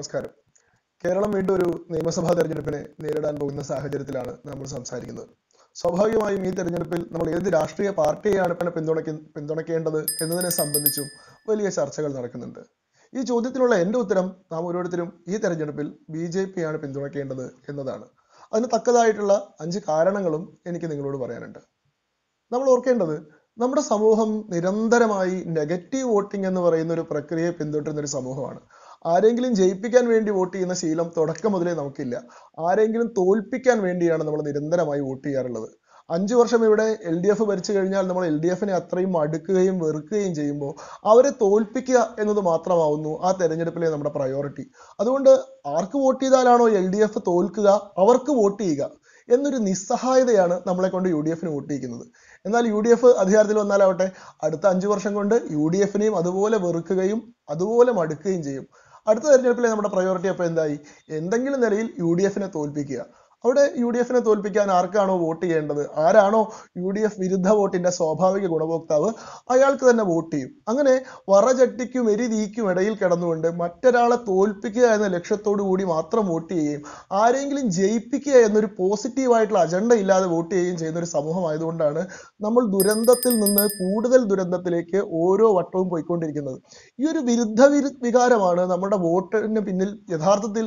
നമസ്കാരം കേരളം വീണ്ടും ഒരു നിയമസഭാ തെരഞ്ഞെടുപ്പിനെ നേരിടാൻ പോകുന്ന സാഹചര്യത്തിലാണ് നമ്മൾ സംസാരിക്കുന്നത് സ്വാഭാവികമായും ഈ തെരഞ്ഞെടുപ്പിൽ നമ്മൾ ഏത് രാഷ്ട്രീയ പാർട്ടിയെയാണ് പിന്തുണയ്ക്ക പിന്തുണയ്ക്കേണ്ടത് എന്നതിനെ സംബന്ധിച്ചും വലിയ ചർച്ചകൾ നടക്കുന്നുണ്ട് ഈ ചോദ്യത്തിനുള്ള എൻ്റെ ഉത്തരം നാം ഓരോരുത്തരും ഈ തെരഞ്ഞെടുപ്പിൽ ബി ജെ പിയാണ് പിന്തുണയ്ക്കേണ്ടത് എന്നതാണ് അതിന് തക്കതായിട്ടുള്ള അഞ്ച് കാരണങ്ങളും എനിക്ക് നിങ്ങളോട് പറയാനുണ്ട് നമ്മൾ ഓർക്കേണ്ടത് നമ്മുടെ സമൂഹം നിരന്തരമായി നെഗറ്റീവ് വോട്ടിംഗ് എന്ന് പറയുന്ന ഒരു പ്രക്രിയയെ പിന്തുടരുന്ന ഒരു സമൂഹമാണ് ആരെങ്കിലും ജയിപ്പിക്കാൻ വേണ്ടി വോട്ട് ചെയ്യുന്ന ശീലം തുടക്കം മുതലേ നമുക്കില്ല ആരെങ്കിലും തോൽപ്പിക്കാൻ വേണ്ടിയാണ് നമ്മൾ നിരന്തരമായി വോട്ട് ചെയ്യാറുള്ളത് അഞ്ചു വർഷം ഇവിടെ എൽ ഡി എഫ് ഭരിച്ചു കഴിഞ്ഞാൽ നമ്മൾ എൽ ഡി എഫിനെ അത്രയും അടുക്കുകയും വെറുക്കുകയും ചെയ്യുമ്പോൾ അവരെ തോൽപ്പിക്കുക എന്നത് മാത്രമാവുന്നു ആ തെരഞ്ഞെടുപ്പിലെ നമ്മുടെ പ്രയോറിറ്റി അതുകൊണ്ട് ആർക്ക് വോട്ട് ചെയ്താലാണോ എൽ ഡി എഫ് തോൽക്കുക അവർക്ക് വോട്ട് ചെയ്യുക എന്നൊരു നിസ്സഹായതയാണ് നമ്മളെ കൊണ്ട് യു ഡി എഫിന് വോട്ടിയിക്കുന്നത് എന്നാൽ യു ഡി എഫ് അധികാരത്തിൽ വന്നാലാവട്ടെ അടുത്ത അഞ്ചു വർഷം കൊണ്ട് യു ഡി എഫിനെയും അതുപോലെ വെറുക്കുകയും അതുപോലെ മടുക്കുകയും ചെയ്യും അടുത്ത തെരഞ്ഞെടുപ്പിലെ നമ്മുടെ പ്രയോറിറ്റി അപ്പോൾ എന്തായി എന്തെങ്കിലും നിലയിൽ യു ഡി എഫിനെ തോൽപ്പിക്കുക അവിടെ യു ഡി എഫിനെ തോൽപ്പിക്കാൻ ആർക്കാണോ വോട്ട് ചെയ്യേണ്ടത് ആരാണോ യു ഡി എഫ് വിരുദ്ധ വോട്ടിന്റെ സ്വാഭാവിക ഗുണഭോക്താവ് അയാൾക്ക് തന്നെ വോട്ട് ചെയ്യും അങ്ങനെ വറചട്ടിക്കും എരിതീക്കും ഇടയിൽ കിടന്നുകൊണ്ട് മറ്റൊരാളെ തോൽപ്പിക്കുക എന്ന ലക്ഷ്യത്തോടു കൂടി മാത്രം വോട്ട് ചെയ്യുകയും ആരെങ്കിലും ജയിപ്പിക്കുക എന്നൊരു പോസിറ്റീവായിട്ടുള്ള അജണ്ട ഇല്ലാതെ വോട്ട് ചെയ്യുകയും ചെയ്യുന്ന ഒരു സമൂഹമായതുകൊണ്ടാണ് നമ്മൾ ദുരന്തത്തിൽ നിന്ന് കൂടുതൽ ദുരന്തത്തിലേക്ക് ഓരോ വട്ടവും പോയിക്കൊണ്ടിരിക്കുന്നത് ഈ ഒരു വിരുദ്ധ വികാരമാണ് നമ്മുടെ വോട്ടിന് പിന്നിൽ യഥാർത്ഥത്തിൽ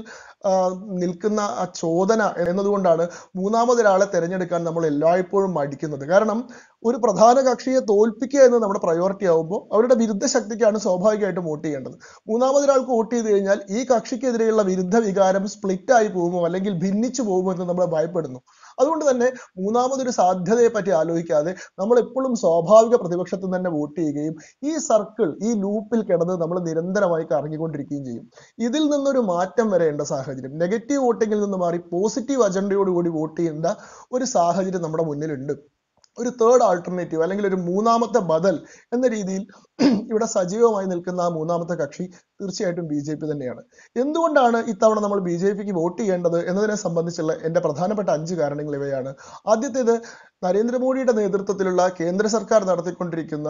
നിൽക്കുന്ന ആ ചോദന എന്നതുകൊണ്ടാണ് മൂന്നാമതൊരാളെ തിരഞ്ഞെടുക്കാൻ നമ്മൾ എല്ലായ്പ്പോഴും മടിക്കുന്നത് കാരണം ഒരു പ്രധാന കക്ഷിയെ തോൽപ്പിക്കുക എന്ന് നമ്മുടെ പ്രയോറിറ്റി ആകുമ്പോൾ അവരുടെ വിരുദ്ധ ശക്തിക്കാണ് സ്വാഭാവികമായിട്ടും വോട്ട് ചെയ്യേണ്ടത് മൂന്നാമതൊരാൾക്ക് വോട്ട് ചെയ്ത് കഴിഞ്ഞാൽ ഈ കക്ഷിക്കെതിരെയുള്ള വിരുദ്ധ വികാരം സ്പ്ലിറ്റ് ആയി പോകുമോ അല്ലെങ്കിൽ ഭിന്നിച്ചു പോകുമോ എന്ന് നമ്മൾ ഭയപ്പെടുന്നു അതുകൊണ്ട് തന്നെ മൂന്നാമതൊരു സാധ്യതയെ പറ്റി ആലോചിക്കാതെ നമ്മൾ എപ്പോഴും സ്വാഭാവിക പ്രതിപക്ഷത്തിൽ തന്നെ വോട്ട് ചെയ്യുകയും ഈ സർക്കിൾ ഈ ലൂപ്പിൽ കിടന്ന് നമ്മൾ നിരന്തരമായി കറങ്ങിക്കൊണ്ടിരിക്കുകയും ചെയ്യും ഇതിൽ നിന്നൊരു മാറ്റം വരേണ്ട സാഹചര്യം നെഗറ്റീവ് വോട്ടിങ്ങിൽ നിന്ന് മാറി പോസിറ്റീവ് അജണ്ടയോടുകൂടി വോട്ട് ചെയ്യേണ്ട ഒരു സാഹചര്യം നമ്മുടെ മുന്നിലുണ്ട് ഒരു തേർഡ് ആൾട്ടർനേറ്റീവ് അല്ലെങ്കിൽ ഒരു മൂന്നാമത്തെ ബദൽ എന്ന രീതിയിൽ ഇവിടെ സജീവമായി നിൽക്കുന്ന ആ മൂന്നാമത്തെ കക്ഷി തീർച്ചയായിട്ടും ബി ജെ പി തന്നെയാണ് എന്തുകൊണ്ടാണ് ഇത്തവണ നമ്മൾ ബി ജെ പിക്ക് വോട്ട് ചെയ്യേണ്ടത് എന്നതിനെ സംബന്ധിച്ചുള്ള എൻ്റെ പ്രധാനപ്പെട്ട അഞ്ച് കാരണങ്ങൾ ഇവയാണ് ആദ്യത്തേത് നരേന്ദ്രമോദിയുടെ നേതൃത്വത്തിലുള്ള കേന്ദ്ര സർക്കാർ നടത്തിക്കൊണ്ടിരിക്കുന്ന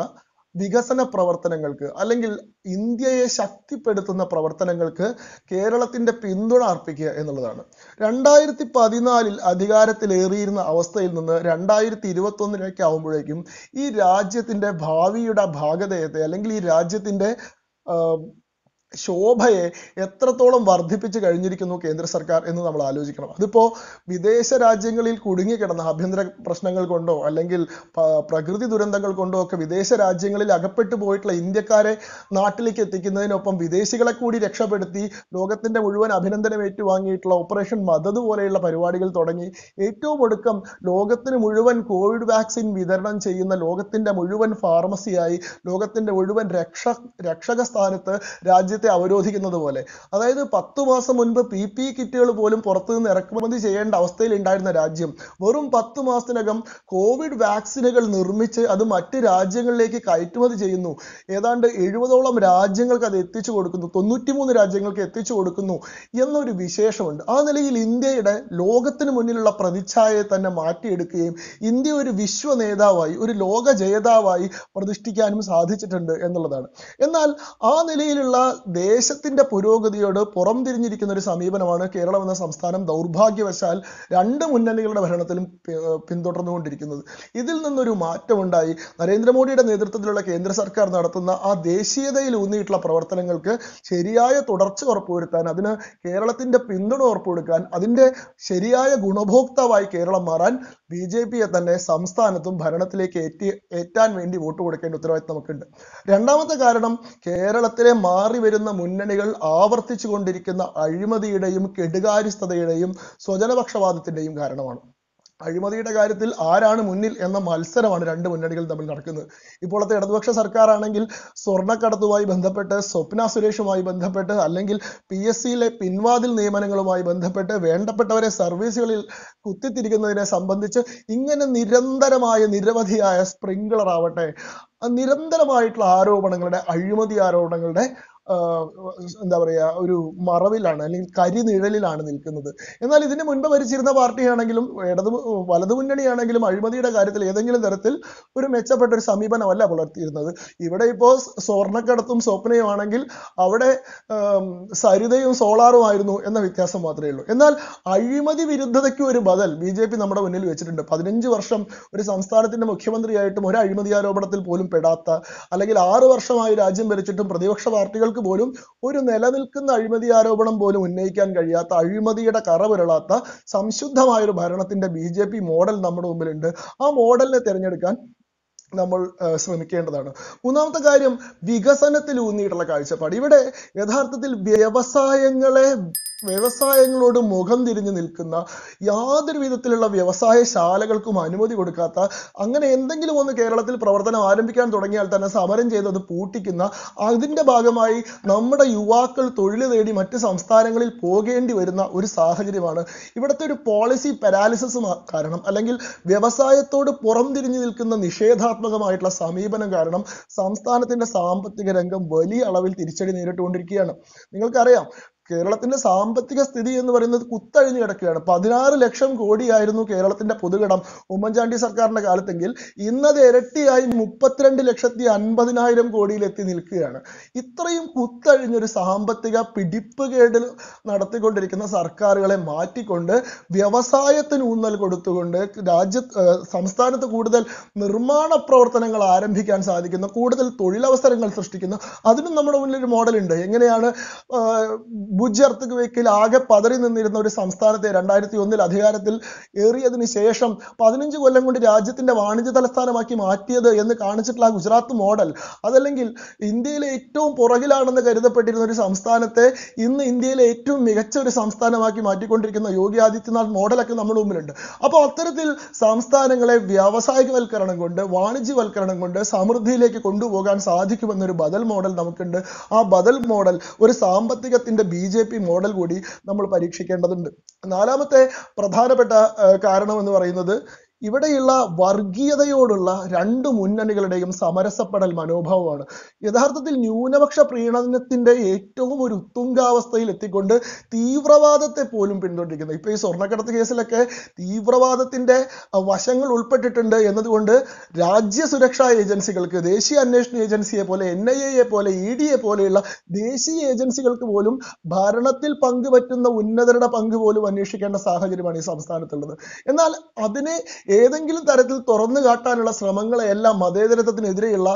വികസന പ്രവർത്തനങ്ങൾക്ക് അല്ലെങ്കിൽ ഇന്ത്യയെ ശക്തിപ്പെടുത്തുന്ന പ്രവർത്തനങ്ങൾക്ക് കേരളത്തിന്റെ പിന്തുണ അർപ്പിക്കുക എന്നുള്ളതാണ് രണ്ടായിരത്തി പതിനാലിൽ അധികാരത്തിലേറിയിരുന്ന അവസ്ഥയിൽ നിന്ന് രണ്ടായിരത്തി ഇരുപത്തൊന്നിലേക്ക് ആവുമ്പോഴേക്കും ഈ രാജ്യത്തിന്റെ ഭാവിയുടെ ഭാഗതയത്തെ അല്ലെങ്കിൽ ഈ രാജ്യത്തിന്റെ ശോഭയെ എത്രത്തോളം വർദ്ധിപ്പിച്ചു കഴിഞ്ഞിരിക്കുന്നു കേന്ദ്ര സർക്കാർ എന്ന് നമ്മൾ ആലോചിക്കണം അതിപ്പോ വിദേശ രാജ്യങ്ങളിൽ കുടുങ്ങിക്കിടന്ന ആഭ്യന്തര പ്രശ്നങ്ങൾ കൊണ്ടോ അല്ലെങ്കിൽ പ്രകൃതി ദുരന്തങ്ങൾ കൊണ്ടോ ഒക്കെ വിദേശ രാജ്യങ്ങളിൽ അകപ്പെട്ടു പോയിട്ടുള്ള ഇന്ത്യക്കാരെ നാട്ടിലേക്ക് എത്തിക്കുന്നതിനൊപ്പം വിദേശികളെ കൂടി രക്ഷപ്പെടുത്തി ലോകത്തിന്റെ മുഴുവൻ അഭിനന്ദനം ഏറ്റുവാങ്ങിയിട്ടുള്ള ഓപ്പറേഷൻ മദത് പോലെയുള്ള പരിപാടികൾ തുടങ്ങി ഏറ്റവും ഒടുക്കം ലോകത്തിന് മുഴുവൻ കോവിഡ് വാക്സിൻ വിതരണം ചെയ്യുന്ന ലോകത്തിന്റെ മുഴുവൻ ഫാർമസിയായി ലോകത്തിന്റെ മുഴുവൻ രക്ഷ രക്ഷക സ്ഥാനത്ത് രാജ്യത്ത് രാജ്യത്തെ അവരോധിക്കുന്നത് പോലെ അതായത് പത്ത് മാസം മുൻപ് പി പി കിറ്റുകൾ പോലും പുറത്തുനിന്ന് ഇറക്കുമതി ചെയ്യേണ്ട അവസ്ഥയിൽ ഉണ്ടായിരുന്ന രാജ്യം വെറും പത്ത് മാസത്തിനകം കോവിഡ് വാക്സിനുകൾ നിർമ്മിച്ച് അത് മറ്റ് രാജ്യങ്ങളിലേക്ക് കയറ്റുമതി ചെയ്യുന്നു ഏതാണ്ട് എഴുപതോളം രാജ്യങ്ങൾക്ക് അത് എത്തിച്ചു കൊടുക്കുന്നു തൊണ്ണൂറ്റിമൂന്ന് രാജ്യങ്ങൾക്ക് എത്തിച്ചു കൊടുക്കുന്നു എന്നൊരു വിശേഷമുണ്ട് ആ നിലയിൽ ഇന്ത്യയുടെ ലോകത്തിന് മുന്നിലുള്ള പ്രതിച്ഛായയെ തന്നെ മാറ്റിയെടുക്കുകയും ഇന്ത്യ ഒരു വിശ്വ നേതാവായി ഒരു ലോക ജേതാവായി പ്രതിഷ്ഠിക്കാനും സാധിച്ചിട്ടുണ്ട് എന്നുള്ളതാണ് എന്നാൽ ആ നിലയിലുള്ള ദേശത്തിന്റെ പുരോഗതിയോട് പുറം തിരിഞ്ഞിരിക്കുന്ന ഒരു സമീപനമാണ് കേരളം എന്ന സംസ്ഥാനം ദൗർഭാഗ്യവശാൽ രണ്ട് മുന്നണികളുടെ ഭരണത്തിലും പിന്തുടർന്നുകൊണ്ടിരിക്കുന്നത് ഇതിൽ നിന്നൊരു മാറ്റമുണ്ടായി നരേന്ദ്രമോദിയുടെ നേതൃത്വത്തിലുള്ള കേന്ദ്ര സർക്കാർ നടത്തുന്ന ആ ദേശീയതയിൽ ഊന്നിയിട്ടുള്ള പ്രവർത്തനങ്ങൾക്ക് ശരിയായ തുടർച്ച ഉറപ്പുവരുത്താൻ അതിന് കേരളത്തിന്റെ പിന്തുണ ഉറപ്പുവെടുക്കാൻ അതിന്റെ ശരിയായ ഗുണഭോക്താവായി കേരളം മാറാൻ ബി ജെ പിയെ തന്നെ സംസ്ഥാനത്തും ഭരണത്തിലേക്ക് ഏറ്റി ഏറ്റാൻ വേണ്ടി വോട്ട് കൊടുക്കേണ്ട ഉത്തരവാദിത്തം നമുക്കുണ്ട് രണ്ടാമത്തെ കാരണം കേരളത്തിലെ മാറി വരുന്ന ഭരിക്കുന്ന മുന്നണികൾ ആവർത്തിച്ചു കൊണ്ടിരിക്കുന്ന അഴിമതിയുടെയും കെടുകാര്യസ്ഥതയുടെയും സ്വജനപക്ഷപാതത്തിന്റെയും കാരണമാണ് അഴിമതിയുടെ കാര്യത്തിൽ ആരാണ് മുന്നിൽ എന്ന മത്സരമാണ് രണ്ട് മുന്നണികൾ തമ്മിൽ നടക്കുന്നത് ഇപ്പോഴത്തെ ഇടതുപക്ഷ സർക്കാരാണെങ്കിൽ സ്വർണക്കടത്തുമായി ബന്ധപ്പെട്ട് സ്വപ്ന സുരേഷുമായി ബന്ധപ്പെട്ട് അല്ലെങ്കിൽ പി എസ് സിയിലെ പിൻവാതിൽ നിയമനങ്ങളുമായി ബന്ധപ്പെട്ട് വേണ്ടപ്പെട്ടവരെ സർവീസുകളിൽ കുത്തിത്തിരിക്കുന്നതിനെ സംബന്ധിച്ച് ഇങ്ങനെ നിരന്തരമായ നിരവധിയായ സ്പ്രിങ്ക്ളർ ആവട്ടെ നിരന്തരമായിട്ടുള്ള ആരോപണങ്ങളുടെ അഴിമതി ആരോപണങ്ങളുടെ എന്താ പറയുക ഒരു മറവിലാണ് അല്ലെങ്കിൽ കരിനിഴലിലാണ് നിൽക്കുന്നത് എന്നാൽ ഇതിന് മുൻപ് ഭരിച്ചിരുന്ന പാർട്ടിയാണെങ്കിലും ഇടതു വലതു മുന്നണിയാണെങ്കിലും അഴിമതിയുടെ കാര്യത്തിൽ ഏതെങ്കിലും തരത്തിൽ ഒരു മെച്ചപ്പെട്ട ഒരു സമീപനമല്ല പുലർത്തിയിരുന്നത് ഇവിടെ ഇപ്പോൾ സ്വർണ്ണക്കടത്തും ആണെങ്കിൽ അവിടെ സരിതയും സോളാറുമായിരുന്നു എന്ന വ്യത്യാസം മാത്രമേ ഉള്ളൂ എന്നാൽ അഴിമതി വിരുദ്ധതയ്ക്ക് ഒരു ബദൽ ബി ജെ പി നമ്മുടെ മുന്നിൽ വെച്ചിട്ടുണ്ട് പതിനഞ്ച് വർഷം ഒരു സംസ്ഥാനത്തിന്റെ മുഖ്യമന്ത്രിയായിട്ടും ഒരു അഴിമതി ആരോപണത്തിൽ പോലും പെടാത്ത അല്ലെങ്കിൽ ആറ് വർഷമായി രാജ്യം ഭരിച്ചിട്ടും പ്രതിപക്ഷ പാർട്ടികൾ ആളുകൾക്ക് പോലും ഒരു നിലനിൽക്കുന്ന അഴിമതി ആരോപണം പോലും ഉന്നയിക്കാൻ കഴിയാത്ത അഴിമതിയുടെ കറപുരളാത്ത സംശുദ്ധമായ ഒരു ഭരണത്തിന്റെ ബി ജെ പി മോഡൽ നമ്മുടെ മുമ്പിലുണ്ട് ആ മോഡലിനെ തിരഞ്ഞെടുക്കാൻ നമ്മൾ ശ്രമിക്കേണ്ടതാണ് മൂന്നാമത്തെ കാര്യം വികസനത്തിൽ ഊന്നിയിട്ടുള്ള കാഴ്ചപ്പാട് ഇവിടെ യഥാർത്ഥത്തിൽ വ്യവസായങ്ങളെ വ്യവസായങ്ങളോട് മുഖം തിരിഞ്ഞു നിൽക്കുന്ന യാതൊരു വിധത്തിലുള്ള വ്യവസായ ശാലകൾക്കും അനുമതി കൊടുക്കാത്ത അങ്ങനെ എന്തെങ്കിലും ഒന്ന് കേരളത്തിൽ പ്രവർത്തനം ആരംഭിക്കാൻ തുടങ്ങിയാൽ തന്നെ സമരം ചെയ്തത് പൂട്ടിക്കുന്ന അതിൻ്റെ ഭാഗമായി നമ്മുടെ യുവാക്കൾ തൊഴിൽ തേടി മറ്റ് സംസ്ഥാനങ്ങളിൽ പോകേണ്ടി വരുന്ന ഒരു സാഹചര്യമാണ് ഇവിടുത്തെ ഒരു പോളിസി പരാലിസിസ് കാരണം അല്ലെങ്കിൽ വ്യവസായത്തോട് പുറം തിരിഞ്ഞു നിൽക്കുന്ന നിഷേധാത്മകമായിട്ടുള്ള സമീപനം കാരണം സംസ്ഥാനത്തിൻ്റെ സാമ്പത്തിക രംഗം വലിയ അളവിൽ തിരിച്ചടി നേരിട്ടുകൊണ്ടിരിക്കുകയാണ് നിങ്ങൾക്കറിയാം കേരളത്തിന്റെ സാമ്പത്തിക സ്ഥിതി എന്ന് പറയുന്നത് കുത്തഴിഞ്ഞു കിടക്കുകയാണ് പതിനാറ് ലക്ഷം കോടിയായിരുന്നു കേരളത്തിന്റെ പൊതുകടം ഉമ്മൻചാണ്ടി സർക്കാരിന്റെ കാലത്തെങ്കിൽ ഇന്നത് ഇരട്ടിയായി മുപ്പത്തിരണ്ട് ലക്ഷത്തി അൻപതിനായിരം കോടിയിൽ എത്തി നിൽക്കുകയാണ് ഇത്രയും കുത്തഴിഞ്ഞൊരു സാമ്പത്തിക പിടിപ്പ് കേടൽ നടത്തിക്കൊണ്ടിരിക്കുന്ന സർക്കാരുകളെ മാറ്റിക്കൊണ്ട് വ്യവസായത്തിന് ഊന്നൽ കൊടുത്തുകൊണ്ട് രാജ്യ സംസ്ഥാനത്ത് കൂടുതൽ നിർമ്മാണ പ്രവർത്തനങ്ങൾ ആരംഭിക്കാൻ സാധിക്കുന്നു കൂടുതൽ തൊഴിലവസരങ്ങൾ സൃഷ്ടിക്കുന്നു അതിനും നമ്മുടെ മുന്നിൽ ഒരു മോഡലുണ്ട് എങ്ങനെയാണ് ഭുജ്യർത്തക്ക് വെക്കിൽ ആകെ പതറി നിന്നിരുന്ന ഒരു സംസ്ഥാനത്തെ രണ്ടായിരത്തി ഒന്നിൽ അധികാരത്തിൽ ഏറിയതിനു ശേഷം പതിനഞ്ച് കൊല്ലം കൊണ്ട് രാജ്യത്തിന്റെ വാണിജ്യ തലസ്ഥാനമാക്കി മാറ്റിയത് എന്ന് കാണിച്ചിട്ടുള്ള ഗുജറാത്ത് മോഡൽ അതല്ലെങ്കിൽ ഇന്ത്യയിലെ ഏറ്റവും പുറകിലാണെന്ന് കരുതപ്പെട്ടിരുന്ന ഒരു സംസ്ഥാനത്തെ ഇന്ന് ഇന്ത്യയിലെ ഏറ്റവും മികച്ച ഒരു സംസ്ഥാനമാക്കി മാറ്റിക്കൊണ്ടിരിക്കുന്ന യോഗി ആദിത്യനാഥ് മോഡലൊക്കെ നമ്മുടെ മുമ്പിലുണ്ട് അപ്പോൾ അത്തരത്തിൽ സംസ്ഥാനങ്ങളെ വ്യാവസായികവൽക്കരണം കൊണ്ട് വാണിജ്യവൽക്കരണം കൊണ്ട് സമൃദ്ധിയിലേക്ക് കൊണ്ടുപോകാൻ സാധിക്കുമെന്നൊരു ബദൽ മോഡൽ നമുക്കുണ്ട് ആ ബദൽ മോഡൽ ഒരു സാമ്പത്തികത്തിന്റെ ബി ജെ പി മോഡൽ കൂടി നമ്മൾ പരീക്ഷിക്കേണ്ടതുണ്ട് നാലാമത്തെ പ്രധാനപ്പെട്ട കാരണം എന്ന് പറയുന്നത് ഇവിടെയുള്ള വർഗീയതയോടുള്ള രണ്ട് മുന്നണികളുടെയും സമരസപ്പെടൽ മനോഭാവമാണ് യഥാർത്ഥത്തിൽ ന്യൂനപക്ഷ പ്രീണനത്തിന്റെ ഏറ്റവും ഒരു ഉത്തുങ്കാവസ്ഥയിൽ എത്തിക്കൊണ്ട് തീവ്രവാദത്തെ പോലും പിന്തുണയ്ക്കുന്നത് ഇപ്പൊ ഈ സ്വർണ്ണക്കടത്ത് കേസിലൊക്കെ തീവ്രവാദത്തിന്റെ വശങ്ങൾ ഉൾപ്പെട്ടിട്ടുണ്ട് എന്നതുകൊണ്ട് രാജ്യ സുരക്ഷാ ഏജൻസികൾക്ക് ദേശീയ അന്വേഷണ ഏജൻസിയെ പോലെ എൻ ഐ എയെ പോലെ ഇ എ പോലെയുള്ള ദേശീയ ഏജൻസികൾക്ക് പോലും ഭരണത്തിൽ പങ്കുപറ്റുന്ന ഉന്നതരുടെ പങ്ക് പോലും അന്വേഷിക്കേണ്ട സാഹചര്യമാണ് ഈ സംസ്ഥാനത്തുള്ളത് എന്നാൽ അതിനെ ഏതെങ്കിലും തരത്തിൽ തുറന്നു കാട്ടാനുള്ള ശ്രമങ്ങളെയെല്ലാം മതേതരത്വത്തിനെതിരെയുള്ള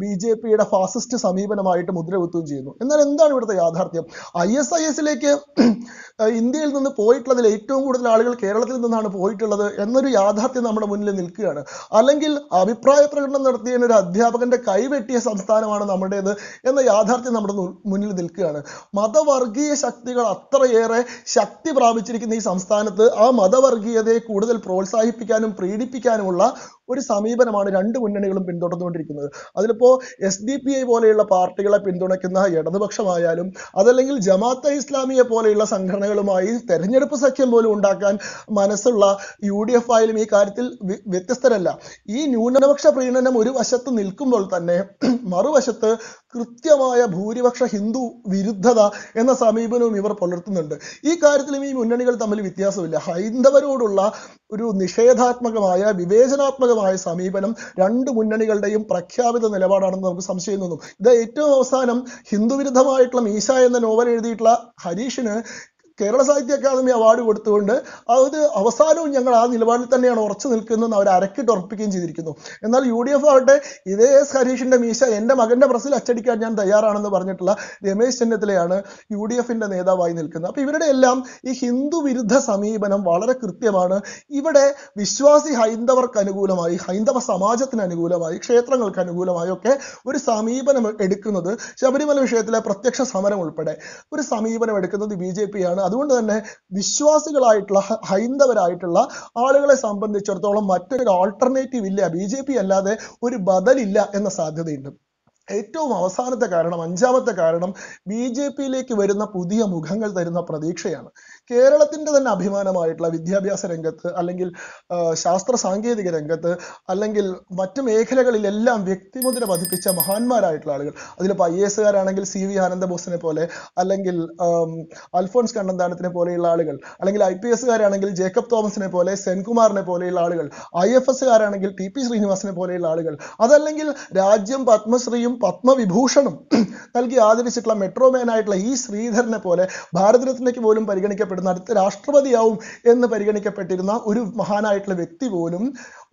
ബി ജെ പിയുടെ ഫാസിസ്റ്റ് സമീപനമായിട്ട് മുദ്രകുത്തുകയും ചെയ്യുന്നു എന്നാൽ എന്താണ് ഇവിടുത്തെ യാഥാർത്ഥ്യം ഐ എസ് ഐ എസിലേക്ക് ഇന്ത്യയിൽ നിന്ന് പോയിട്ടുള്ളതിൽ ഏറ്റവും കൂടുതൽ ആളുകൾ കേരളത്തിൽ നിന്നാണ് പോയിട്ടുള്ളത് എന്നൊരു യാഥാർത്ഥ്യം നമ്മുടെ മുന്നിൽ നിൽക്കുകയാണ് അല്ലെങ്കിൽ അഭിപ്രായ പ്രകടനം നടത്തിയതിന് ഒരു അധ്യാപകന്റെ കൈവെട്ടിയ സംസ്ഥാനമാണ് നമ്മുടേത് എന്ന യാഥാർത്ഥ്യം നമ്മുടെ മുന്നിൽ നിൽക്കുകയാണ് മതവർഗീയ ശക്തികൾ അത്രയേറെ ശക്തി പ്രാപിച്ചിരിക്കുന്ന ഈ സംസ്ഥാനത്ത് ആ മതവർഗീയതയെ കൂടുതൽ പ്രോത്സാഹിപ്പിക്കാനും പ്രീഡിപ്പിക്കാനുമുള്ള ഒരു സമീപനമാണ് രണ്ട് മുന്നണികളും പിന്തുടർന്നുകൊണ്ടിരിക്കുന്നത് അതിലിപ്പോ എസ് ഡി പി ഐ പോലെയുള്ള പാർട്ടികളെ പിന്തുണയ്ക്കുന്ന ഇടതുപക്ഷമായാലും അതല്ലെങ്കിൽ ജമാഅത്തെ ഇസ്ലാമിയെ പോലെയുള്ള സംഘടനകളുമായി തെരഞ്ഞെടുപ്പ് സഖ്യം പോലും ഉണ്ടാക്കാൻ മനസ്സുള്ള യു ഡി എഫ് ആയാലും ഈ കാര്യത്തിൽ വ്യത്യസ്തരല്ല ഈ ന്യൂനപക്ഷ പ്രീണനം ഒരു വശത്ത് നിൽക്കുമ്പോൾ തന്നെ മറുവശത്ത് കൃത്യമായ ഭൂരിപക്ഷ ഹിന്ദു വിരുദ്ധത എന്ന സമീപനവും ഇവർ പുലർത്തുന്നുണ്ട് ഈ കാര്യത്തിലും ഈ മുന്നണികൾ തമ്മിൽ വ്യത്യാസമില്ല ഹൈന്ദവരോടുള്ള ഒരു നിഷേധാത്മകമായ വിവേചനാത്മകമായ സമീപനം രണ്ട് മുന്നണികളുടെയും പ്രഖ്യാപിത നിലപാടാണെന്ന് നമുക്ക് സംശയം തോന്നും ഇത് ഏറ്റവും അവസാനം ഹിന്ദുവിരുദ്ധമായിട്ടുള്ള മീശ എന്ന നോവൽ എഴുതിയിട്ടുള്ള ഹരീഷിന് കേരള സാഹിത്യ അക്കാദമി അവാർഡ് കൊടുത്തുകൊണ്ട് അത് അവസാനവും ഞങ്ങൾ ആ നിലപാടിൽ തന്നെയാണ് ഉറച്ചു നിൽക്കുന്നതെന്ന് അവർ അരക്കിട്ട് ഉറപ്പിക്കുകയും ചെയ്തിരിക്കുന്നു എന്നാൽ യു ഡി എഫ് ആവട്ടെ ഇതേ എസ് ഹരീഷിന്റെ മീശ എൻ്റെ മകന്റെ പ്രസിൽ അച്ചടിക്കാൻ ഞാൻ തയ്യാറാണെന്ന് പറഞ്ഞിട്ടുള്ള രമേശ് ചെന്നിത്തലയാണ് യു ഡി എഫിന്റെ നേതാവായി നിൽക്കുന്നത് അപ്പോൾ ഇവരുടെ എല്ലാം ഈ ഹിന്ദു വിരുദ്ധ സമീപനം വളരെ കൃത്യമാണ് ഇവിടെ വിശ്വാസി ഹൈന്ദവർക്ക് അനുകൂലമായി ഹൈന്ദവ സമാജത്തിന് അനുകൂലമായി ക്ഷേത്രങ്ങൾക്ക് അനുകൂലമായി ഒക്കെ ഒരു സമീപനം എടുക്കുന്നത് ശബരിമല വിഷയത്തിലെ പ്രത്യക്ഷ സമരം ഉൾപ്പെടെ ഒരു സമീപനം എടുക്കുന്നത് ബി ജെ ആണ് അതുകൊണ്ട് തന്നെ വിശ്വാസികളായിട്ടുള്ള ഹൈന്ദവരായിട്ടുള്ള ആളുകളെ സംബന്ധിച്ചിടത്തോളം മറ്റൊരു ആൾട്ടർനേറ്റീവ് ഇല്ല ബി അല്ലാതെ ഒരു ബദലില്ല എന്ന സാധ്യതയുണ്ട് ഏറ്റവും അവസാനത്തെ കാരണം അഞ്ചാമത്തെ കാരണം ബി ജെ പിയിലേക്ക് വരുന്ന പുതിയ മുഖങ്ങൾ തരുന്ന പ്രതീക്ഷയാണ് കേരളത്തിന്റെ തന്നെ അഭിമാനമായിട്ടുള്ള വിദ്യാഭ്യാസ രംഗത്ത് അല്ലെങ്കിൽ ശാസ്ത്ര സാങ്കേതിക രംഗത്ത് അല്ലെങ്കിൽ മറ്റു മേഖലകളിലെല്ലാം വ്യക്തിമുദ്ര പതിപ്പിച്ച മഹാന്മാരായിട്ടുള്ള ആളുകൾ അതിലിപ്പോൾ ഐ എസുകാരാണെങ്കിൽ സി വി ആനന്ദബോസിനെ പോലെ അല്ലെങ്കിൽ അൽഫോൺസ് കണ്ണന്താനത്തിനെ പോലെയുള്ള ആളുകൾ അല്ലെങ്കിൽ ഐ പി എസുകാരാണെങ്കിൽ ജേക്കബ് തോമസിനെ പോലെ സെൻകുമാറിനെ പോലെയുള്ള ആളുകൾ ഐ എഫ് എസുകാരാണെങ്കിൽ ടി പി ശ്രീനിവാസനെ പോലെയുള്ള ആളുകൾ അതല്ലെങ്കിൽ രാജ്യം പത്മശ്രീയും പത്മവിഭൂഷണും നൽകി ആദരിച്ചിട്ടുള്ള മെട്രോമാൻ ആയിട്ടുള്ള ഈ ശ്രീധരനെ പോലെ ഭാരതരത്നയ്ക്ക് പോലും പരിഗണിക്കപ്പെടുന്ന അടുത്ത രാഷ്ട്രപതിയാവും എന്ന് പരിഗണിക്കപ്പെട്ടിരുന്ന ഒരു മഹാനായിട്ടുള്ള വ്യക്തി പോലും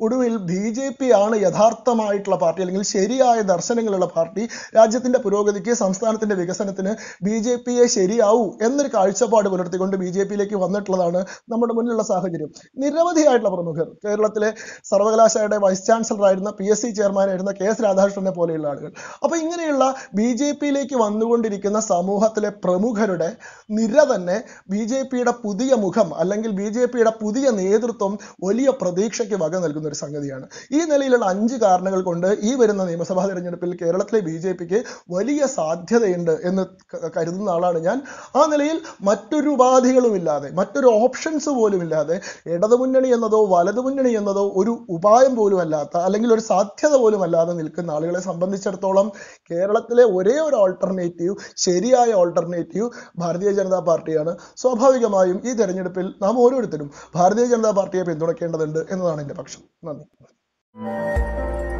ഒടുവിൽ ബി ജെ പി ആണ് യഥാർത്ഥമായിട്ടുള്ള പാർട്ടി അല്ലെങ്കിൽ ശരിയായ ദർശനങ്ങളുള്ള പാർട്ടി രാജ്യത്തിന്റെ പുരോഗതിക്ക് സംസ്ഥാനത്തിന്റെ വികസനത്തിന് ബി ജെ പിയെ ശരിയാവൂ എന്നൊരു കാഴ്ചപ്പാട് പുലർത്തിക്കൊണ്ട് ബി ജെ പിയിലേക്ക് വന്നിട്ടുള്ളതാണ് നമ്മുടെ മുന്നിലുള്ള സാഹചര്യം നിരവധിയായിട്ടുള്ള പ്രമുഖർ കേരളത്തിലെ സർവകലാശാലയുടെ വൈസ് ചാൻസലർ ആയിരുന്ന പി എസ് സി ചെയർമാൻ ആയിരുന്ന കെ എസ് രാധാകൃഷ്ണനെ പോലെയുള്ള ആളുകൾ അപ്പൊ ഇങ്ങനെയുള്ള ബി ജെ പിയിലേക്ക് വന്നുകൊണ്ടിരിക്കുന്ന സമൂഹത്തിലെ പ്രമുഖരുടെ നിര തന്നെ ബി ജെ പിയുടെ പുതിയ മുഖം അല്ലെങ്കിൽ ബി ജെ പിയുടെ പുതിയ നേതൃത്വം വലിയ പ്രതീക്ഷയ്ക്ക് വക നൽകുന്നു കാണുന്ന ഒരു സംഗതിയാണ് ഈ നിലയിലുള്ള അഞ്ച് കാരണങ്ങൾ കൊണ്ട് ഈ വരുന്ന നിയമസഭാ തെരഞ്ഞെടുപ്പിൽ കേരളത്തിലെ ബി ജെ പിക്ക് വലിയ സാധ്യതയുണ്ട് എന്ന് കരുതുന്ന ആളാണ് ഞാൻ ആ നിലയിൽ മറ്റൊരു ഇല്ലാതെ മറ്റൊരു ഓപ്ഷൻസ് പോലും ഇല്ലാതെ ഇടതുമുന്നണി എന്നതോ വലതുമുന്നണി എന്നതോ ഒരു ഉപായം പോലും അല്ലാത്ത അല്ലെങ്കിൽ ഒരു സാധ്യത പോലും അല്ലാതെ നിൽക്കുന്ന ആളുകളെ സംബന്ധിച്ചിടത്തോളം കേരളത്തിലെ ഒരേ ഒരു ഓൾട്ടർനേറ്റീവ് ശരിയായ ഓൾട്ടർനേറ്റീവ് ഭാരതീയ ജനതാ പാർട്ടിയാണ് സ്വാഭാവികമായും ഈ തെരഞ്ഞെടുപ്പിൽ നാം ഓരോരുത്തരും ഭാരതീയ ജനതാ പാർട്ടിയെ പിന്തുണയ്ക്കേണ്ടതുണ്ട് എന്നതാണ് എൻ്റെ പക്ഷം Mami.